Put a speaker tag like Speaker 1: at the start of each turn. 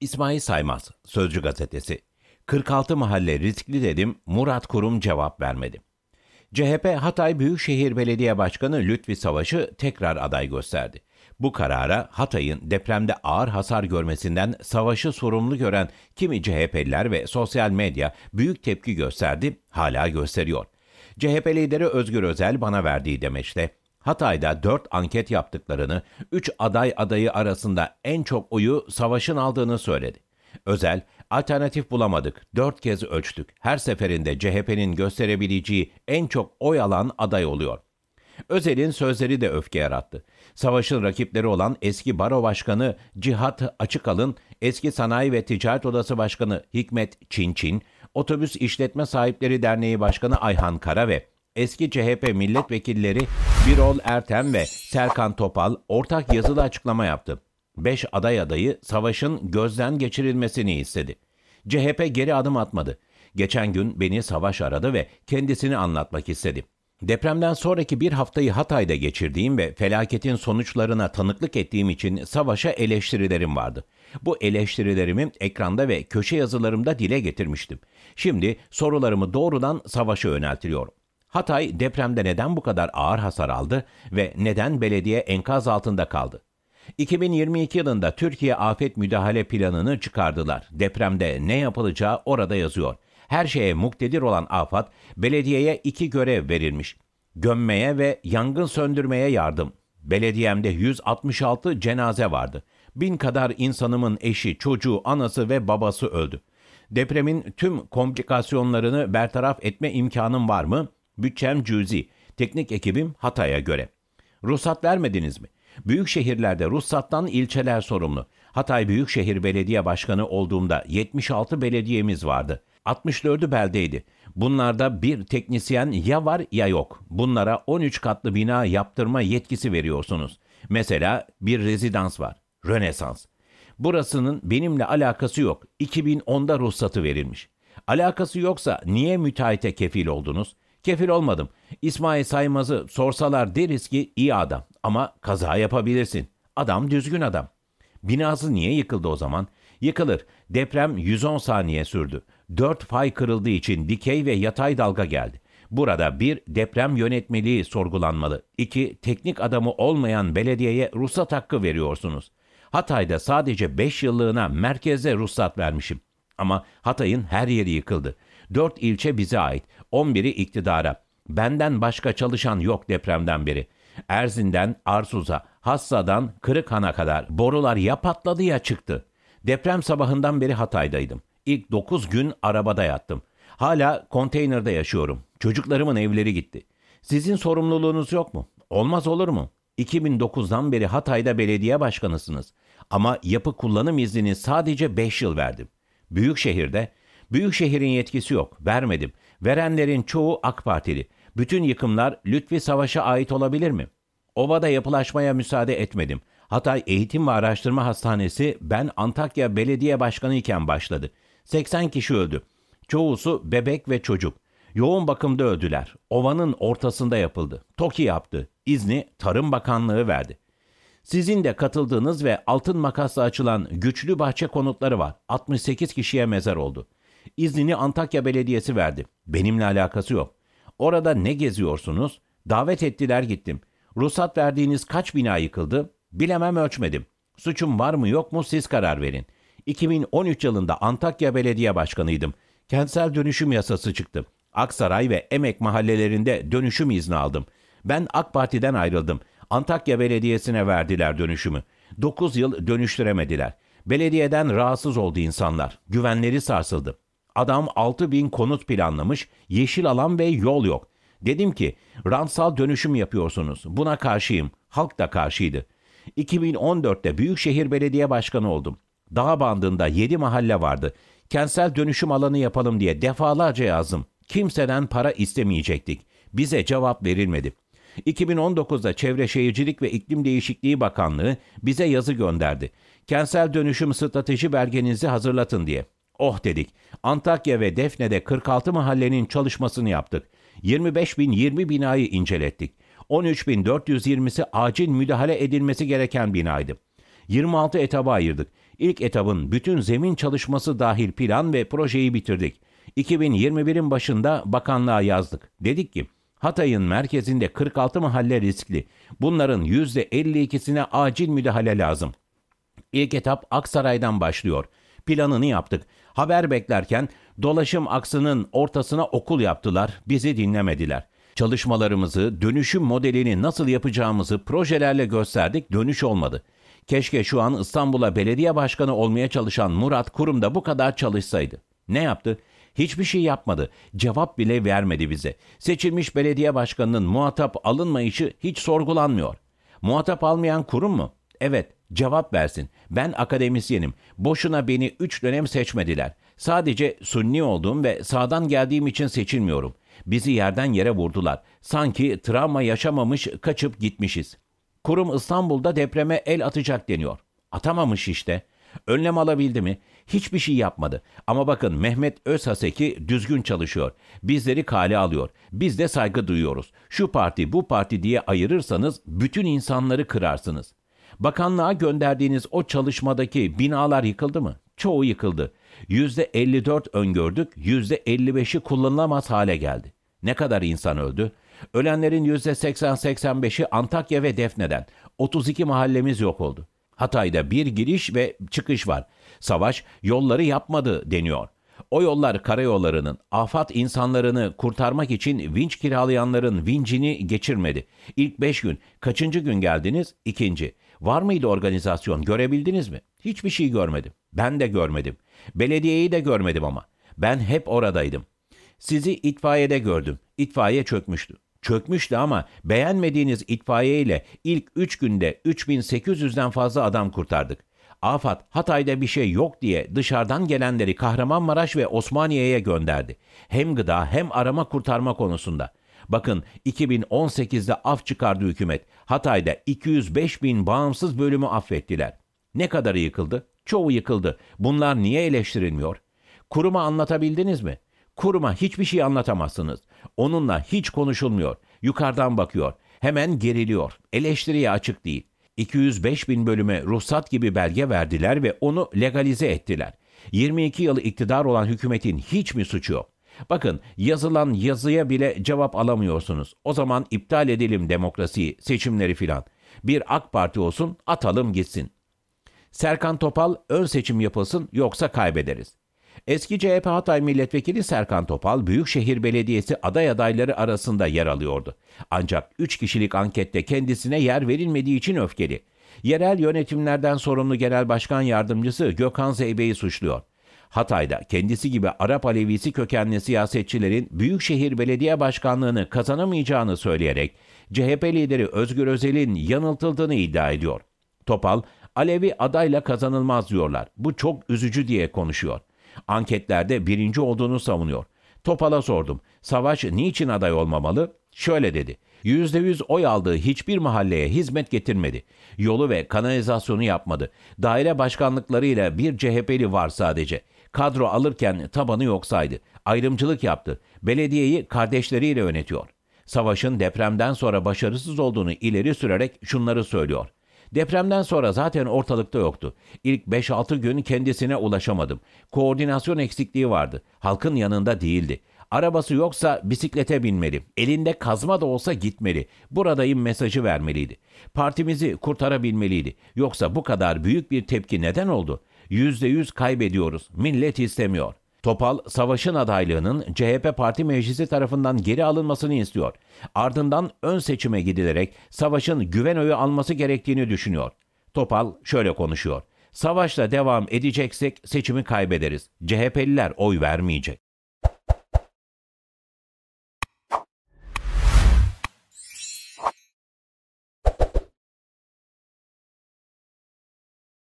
Speaker 1: İsmail Saymaz, Sözcü Gazetesi. 46 mahalle riskli dedim, Murat Kurum cevap vermedi. CHP Hatay Büyükşehir Belediye Başkanı Lütfi Savaş'ı tekrar aday gösterdi. Bu karara Hatay'ın depremde ağır hasar görmesinden savaşı sorumlu gören kimi CHP'liler ve sosyal medya büyük tepki gösterdi, hala gösteriyor. CHP lideri Özgür Özel bana verdiği demeçte Hatay'da 4 anket yaptıklarını, 3 aday adayı arasında en çok oyu savaşın aldığını söyledi. Özel, alternatif bulamadık, 4 kez ölçtük. Her seferinde CHP'nin gösterebileceği en çok oy alan aday oluyor. Özel'in sözleri de öfke yarattı. Savaşın rakipleri olan eski baro başkanı Cihat Açıkal'ın, eski Sanayi ve Ticaret Odası Başkanı Hikmet Çinçin, Otobüs işletme Sahipleri Derneği Başkanı Ayhan Kara ve Eski CHP milletvekilleri Birol Ertem ve Serkan Topal ortak yazılı açıklama yaptı. Beş aday adayı savaşın gözden geçirilmesini istedi. CHP geri adım atmadı. Geçen gün beni savaş aradı ve kendisini anlatmak istedi. Depremden sonraki bir haftayı Hatay'da geçirdiğim ve felaketin sonuçlarına tanıklık ettiğim için savaşa eleştirilerim vardı. Bu eleştirilerimi ekranda ve köşe yazılarımda dile getirmiştim. Şimdi sorularımı doğrudan savaşa yöneltiyorum. Hatay depremde neden bu kadar ağır hasar aldı ve neden belediye enkaz altında kaldı? 2022 yılında Türkiye Afet Müdahale Planı'nı çıkardılar. Depremde ne yapılacağı orada yazıyor. Her şeye muktedir olan AFAD, belediyeye iki görev verilmiş. Gömmeye ve yangın söndürmeye yardım. Belediyemde 166 cenaze vardı. Bin kadar insanımın eşi, çocuğu, anası ve babası öldü. Depremin tüm komplikasyonlarını bertaraf etme imkanım var mı? Bütçem cüzi. Teknik ekibim Hatay'a göre. Ruhsat vermediniz mi? Büyük şehirlerde ruhsattan ilçeler sorumlu. Hatay Büyükşehir Belediye Başkanı olduğumda 76 belediyemiz vardı. 64'ü beldeydi. Bunlarda bir teknisyen ya var ya yok. Bunlara 13 katlı bina yaptırma yetkisi veriyorsunuz. Mesela bir rezidans var. Rönesans. Burasının benimle alakası yok. 2010'da ruhsatı verilmiş. Alakası yoksa niye müteahhite kefil oldunuz? Kefil olmadım. İsmail Saymaz'ı sorsalar deriz ki iyi adam ama kaza yapabilirsin. Adam düzgün adam. Binası niye yıkıldı o zaman? Yıkılır. Deprem 110 saniye sürdü. 4 fay kırıldığı için dikey ve yatay dalga geldi. Burada bir deprem yönetmeliği sorgulanmalı. İki teknik adamı olmayan belediyeye ruhsat hakkı veriyorsunuz. Hatay'da sadece 5 yıllığına merkeze ruhsat vermişim. Ama Hatay'ın her yeri yıkıldı. 4 ilçe bize ait. 11'i iktidara. Benden başka çalışan yok depremden beri. Erzin'den Arsuz'a, Hassa'dan Kırıkhan'a kadar borular ya patladı ya çıktı. Deprem sabahından beri Hatay'daydım. İlk 9 gün arabada yattım. Hala konteynerde yaşıyorum. Çocuklarımın evleri gitti. Sizin sorumluluğunuz yok mu? Olmaz olur mu? 2009'dan beri Hatay'da belediye başkanısınız. Ama yapı kullanım iznini sadece 5 yıl verdim. Büyük şehirde. Büyükşehir'in yetkisi yok. Vermedim. Verenlerin çoğu AK Partili. Bütün yıkımlar Lütfi Savaş'a ait olabilir mi? Ova'da yapılaşmaya müsaade etmedim. Hatay Eğitim ve Araştırma Hastanesi ben Antakya Belediye Başkanı iken başladı. 80 kişi öldü. Çoğusu bebek ve çocuk. Yoğun bakımda öldüler. Ovanın ortasında yapıldı. TOKİ yaptı. İzni Tarım Bakanlığı verdi. Sizin de katıldığınız ve altın makasla açılan güçlü bahçe konutları var. 68 kişiye mezar oldu.'' İznini Antakya Belediyesi verdi. Benimle alakası yok. Orada ne geziyorsunuz? Davet ettiler gittim. Ruhsat verdiğiniz kaç bina yıkıldı? Bilemem ölçmedim. Suçum var mı yok mu siz karar verin. 2013 yılında Antakya Belediye Başkanıydım. Kentsel dönüşüm yasası çıktı. Aksaray ve Emek mahallelerinde dönüşüm izni aldım. Ben AK Parti'den ayrıldım. Antakya Belediyesi'ne verdiler dönüşümü. 9 yıl dönüştüremediler. Belediyeden rahatsız oldu insanlar. Güvenleri sarsıldı. Adam 6 bin konut planlamış, yeşil alan ve yol yok. Dedim ki ransal dönüşüm yapıyorsunuz. Buna karşıyım. Halk da karşıydı. 2014'te Büyükşehir Belediye Başkanı oldum. Dağ bandında 7 mahalle vardı. Kentsel dönüşüm alanı yapalım diye defalarca yazdım. Kimseden para istemeyecektik. Bize cevap verilmedi. 2019'da Çevre Şehircilik ve İklim Değişikliği Bakanlığı bize yazı gönderdi. Kentsel dönüşüm strateji belgenizi hazırlatın diye. Oh dedik. Antakya ve Defne'de 46 mahallenin çalışmasını yaptık. 25 bin 20 binayı incelettik. 13.420'si acil müdahale edilmesi gereken binaydı. 26 etaba ayırdık. İlk etabın bütün zemin çalışması dahil plan ve projeyi bitirdik. 2021'in başında bakanlığa yazdık. Dedik ki Hatay'ın merkezinde 46 mahalle riskli. Bunların %52'sine acil müdahale lazım. İlk etap Aksaray'dan başlıyor. Planını yaptık. Haber beklerken dolaşım aksının ortasına okul yaptılar. Bizi dinlemediler. Çalışmalarımızı, dönüşüm modelini nasıl yapacağımızı projelerle gösterdik. Dönüş olmadı. Keşke şu an İstanbul'a belediye başkanı olmaya çalışan Murat Kurum da bu kadar çalışsaydı. Ne yaptı? Hiçbir şey yapmadı. Cevap bile vermedi bize. Seçilmiş belediye başkanının muhatap alınmayışı hiç sorgulanmıyor. Muhatap almayan kurum mu? Evet. Cevap versin. Ben akademisyenim. Boşuna beni 3 dönem seçmediler. Sadece sunni olduğum ve sağdan geldiğim için seçilmiyorum. Bizi yerden yere vurdular. Sanki travma yaşamamış kaçıp gitmişiz. Kurum İstanbul'da depreme el atacak deniyor. Atamamış işte. Önlem alabildi mi? Hiçbir şey yapmadı. Ama bakın Mehmet Özhaseki düzgün çalışıyor. Bizleri kale alıyor. Biz de saygı duyuyoruz. Şu parti bu parti diye ayırırsanız bütün insanları kırarsınız. Bakanlığa gönderdiğiniz o çalışmadaki binalar yıkıldı mı? Çoğu yıkıldı. %54 öngördük, %55'i kullanılamaz hale geldi. Ne kadar insan öldü? Ölenlerin %80-85'i Antakya ve Defne'den. 32 mahallemiz yok oldu. Hatay'da bir giriş ve çıkış var. Savaş yolları yapmadı deniyor. O yollar karayollarının afat insanlarını kurtarmak için vinç kiralayanların vincini geçirmedi. İlk beş gün kaçıncı gün geldiniz? İkinci. Var mıydı organizasyon? Görebildiniz mi? Hiçbir şey görmedim. Ben de görmedim. Belediyeyi de görmedim ama. Ben hep oradaydım. Sizi itfaiyede gördüm. İtfaiye çökmüştü. Çökmüştü ama beğenmediğiniz itfaiye ile ilk 3 günde 3800'den fazla adam kurtardık. Afat Hatay'da bir şey yok diye dışarıdan gelenleri Kahramanmaraş ve Osmaniye'ye gönderdi. Hem gıda hem arama kurtarma konusunda. Bakın 2018'de af çıkardı hükümet. Hatay'da 205 bin bağımsız bölümü affettiler. Ne kadarı yıkıldı? Çoğu yıkıldı. Bunlar niye eleştirilmiyor? Kuruma anlatabildiniz mi? Kuruma hiçbir şey anlatamazsınız. Onunla hiç konuşulmuyor. Yukarıdan bakıyor. Hemen geriliyor. Eleştiriye açık değil. 205 bin bölüme ruhsat gibi belge verdiler ve onu legalize ettiler. 22 yılı iktidar olan hükümetin hiç mi suçu yok? Bakın yazılan yazıya bile cevap alamıyorsunuz. O zaman iptal edelim demokrasiyi, seçimleri filan. Bir AK Parti olsun atalım gitsin. Serkan Topal ön seçim yapılsın yoksa kaybederiz. Eski CHP Hatay Milletvekili Serkan Topal, Büyükşehir Belediyesi aday adayları arasında yer alıyordu. Ancak 3 kişilik ankette kendisine yer verilmediği için öfkeli. Yerel yönetimlerden sorumlu Genel Başkan Yardımcısı Gökhan Zeybe'yi suçluyor. Hatay'da kendisi gibi Arap Alevisi kökenli siyasetçilerin Büyükşehir Belediye Başkanlığını kazanamayacağını söyleyerek CHP lideri Özgür Özel'in yanıltıldığını iddia ediyor. Topal, Alevi adayla kazanılmaz diyorlar. Bu çok üzücü diye konuşuyor. Anketlerde birinci olduğunu savunuyor. Topal'a sordum. Savaş niçin aday olmamalı? Şöyle dedi. %100 oy aldığı hiçbir mahalleye hizmet getirmedi. Yolu ve kanalizasyonu yapmadı. Daire başkanlıklarıyla bir CHP'li var sadece. Kadro alırken tabanı yoksaydı. Ayrımcılık yaptı. Belediyeyi kardeşleriyle yönetiyor. Savaş'ın depremden sonra başarısız olduğunu ileri sürerek şunları söylüyor. Depremden sonra zaten ortalıkta yoktu. İlk 5-6 gün kendisine ulaşamadım. Koordinasyon eksikliği vardı. Halkın yanında değildi. Arabası yoksa bisiklete binmeli. Elinde kazma da olsa gitmeli. Buradayım mesajı vermeliydi. Partimizi kurtarabilmeliydi. Yoksa bu kadar büyük bir tepki neden oldu? %100 kaybediyoruz. Millet istemiyor. Topal, savaşın adaylığının CHP Parti Meclisi tarafından geri alınmasını istiyor. Ardından ön seçime gidilerek savaşın güven oyu alması gerektiğini düşünüyor. Topal şöyle konuşuyor. Savaşla devam edeceksek seçimi kaybederiz. CHP'liler oy vermeyecek.